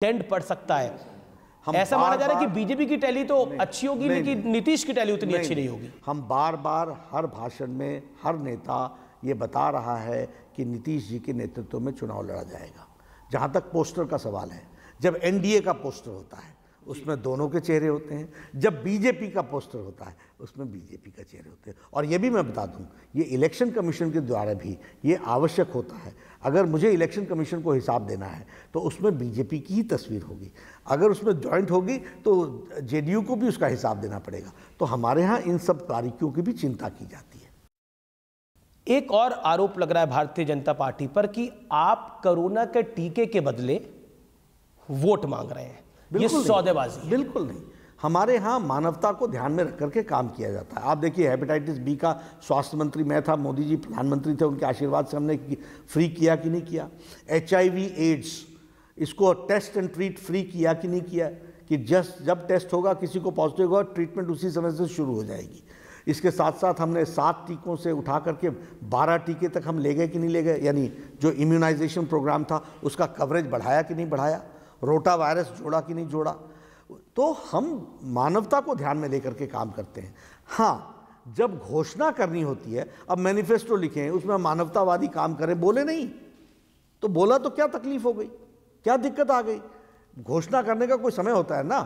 Tent पड़ सकता है हम ऐसा माना जा रहा है कि बीजेपी की टैली तो अच्छी होगी लेकिन नीतीश की टैली उतनी अच्छी नहीं होगी हम बार बार हर भाषण में हर नेता ये बता रहा है कि नीतीश जी के नेतृत्व में चुनाव लड़ा जाएगा जहाँ तक पोस्टर का सवाल है जब एनडीए का पोस्टर होता है उसमें दोनों के चेहरे होते हैं जब बीजेपी का पोस्टर होता है उसमें बीजेपी का चेहरे होते हैं और ये भी मैं बता दूं ये इलेक्शन कमीशन के द्वारा भी ये आवश्यक होता है अगर मुझे इलेक्शन कमीशन को हिसाब देना है तो उसमें बीजेपी की ही तस्वीर होगी अगर उसमें जॉइंट होगी तो जे को भी उसका हिसाब देना पड़ेगा तो हमारे यहाँ इन सब तारीखियों की भी चिंता की जाती है एक और आरोप लग रहा है भारतीय जनता पार्टी पर कि आप कोरोना के टीके के बदले वोट मांग रहे हैं ये सौदेबाजी बिल्कुल नहीं हमारे यहाँ मानवता को ध्यान में रख करके काम किया जाता है आप देखिए हेपेटाइटिस बी का स्वास्थ्य मंत्री मैं था मोदी जी प्रधानमंत्री थे उनके आशीर्वाद से हमने फ्री किया कि नहीं किया एच एड्स इसको टेस्ट एंड ट्रीट फ्री किया कि नहीं किया कि जस्ट जब टेस्ट होगा किसी को पॉजिटिव होगा ट्रीटमेंट उसी समय से शुरू हो जाएगी इसके साथ साथ हमने सात टीकों से उठा करके बारह टीके तक हम ले गए कि नहीं ले गए यानी जो इम्यूनाइजेशन प्रोग्राम था उसका कवरेज बढ़ाया कि नहीं बढ़ाया रोटा वायरस जोड़ा कि नहीं जोड़ा तो हम मानवता को ध्यान में लेकर के काम करते हैं हाँ जब घोषणा करनी होती है अब मैनिफेस्टो लिखे हैं उसमें मानवतावादी काम करें बोले नहीं तो बोला तो क्या तकलीफ हो गई क्या दिक्कत आ गई घोषणा करने का कोई समय होता है ना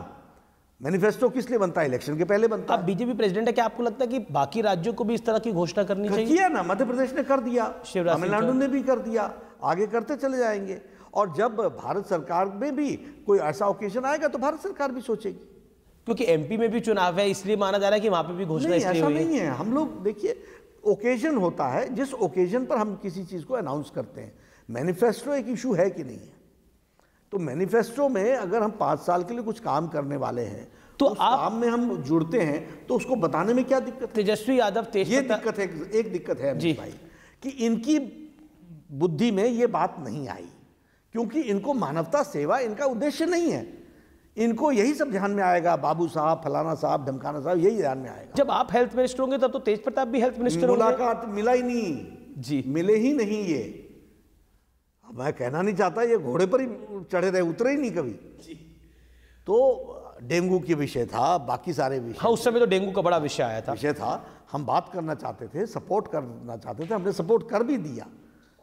मैनिफेस्टो किस लिए बनता है इलेक्शन के पहले बनता है बीजेपी प्रेसिडेंट है क्या आपको लगता है कि बाकी राज्यों को भी इस तरह की घोषणा करनी चाहिए किया ना मध्य प्रदेश ने कर दिया तमिलनाडु ने भी कर दिया आगे करते चले जाएंगे और जब भारत सरकार में भी कोई ऐसा ओकेजन आएगा तो भारत सरकार भी सोचेगी क्योंकि एमपी में भी चुनाव है इसलिए माना जा रहा है कि वहां पे भी घोषणा ऐसा हुई नहीं है हम लोग देखिए ओकेजन होता है जिस ओकेजन पर हम किसी चीज़ को अनाउंस करते हैं मैनिफेस्टो एक इशू है कि नहीं है तो मैनिफेस्टो में अगर हम पाँच साल के लिए कुछ काम करने वाले हैं तो आप काम में हम जुड़ते हैं तो उसको बताने में क्या दिक्कत है तेजस्वी यादव ये दिक्कत है एक दिक्कत है जी भाई कि इनकी बुद्धि में ये बात नहीं आई क्योंकि इनको मानवता सेवा इनका उद्देश्य नहीं है इनको यही सब ध्यान में आएगा बाबू साहब फलाना साहब धमकाना साहब यही ध्यान में आएगा जब आप हेल्थ मिनिस्टर होंगे तब तो तेज प्रताप भी हेल्थ मिनिस्टर मुलाकात मिला ही नहीं जी मिले ही नहीं ये मैं कहना नहीं चाहता ये घोड़े पर ही चढ़े रहे उतरे ही नहीं कभी जी। तो डेंगू के विषय था बाकी सारे विषय हाँ उस समय तो डेंगू का बड़ा विषय आया था विषय था हम बात करना चाहते थे सपोर्ट करना चाहते थे हमने सपोर्ट कर भी दिया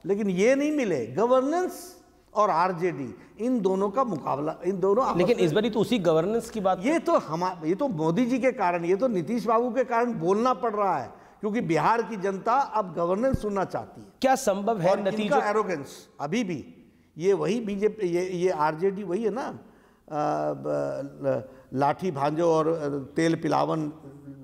लेकिन ये नहीं मिले गवर्नेंस और आरजेडी इन दोनों का मुकाबला इन दोनों लेकिन इस बारी तो उसी गवर्नेंस की बात ये तो हम ये तो मोदी जी के कारण ये तो नीतीश बाबू के कारण बोलना पड़ रहा है क्योंकि बिहार की जनता अब गवर्नेंस सुनना चाहती है क्या संभव है नतीजा एरोगेंस अभी भी ये वही बीजेपी ये ये आरजेडी वही है ना लाठी भांजो और तेल पिलावन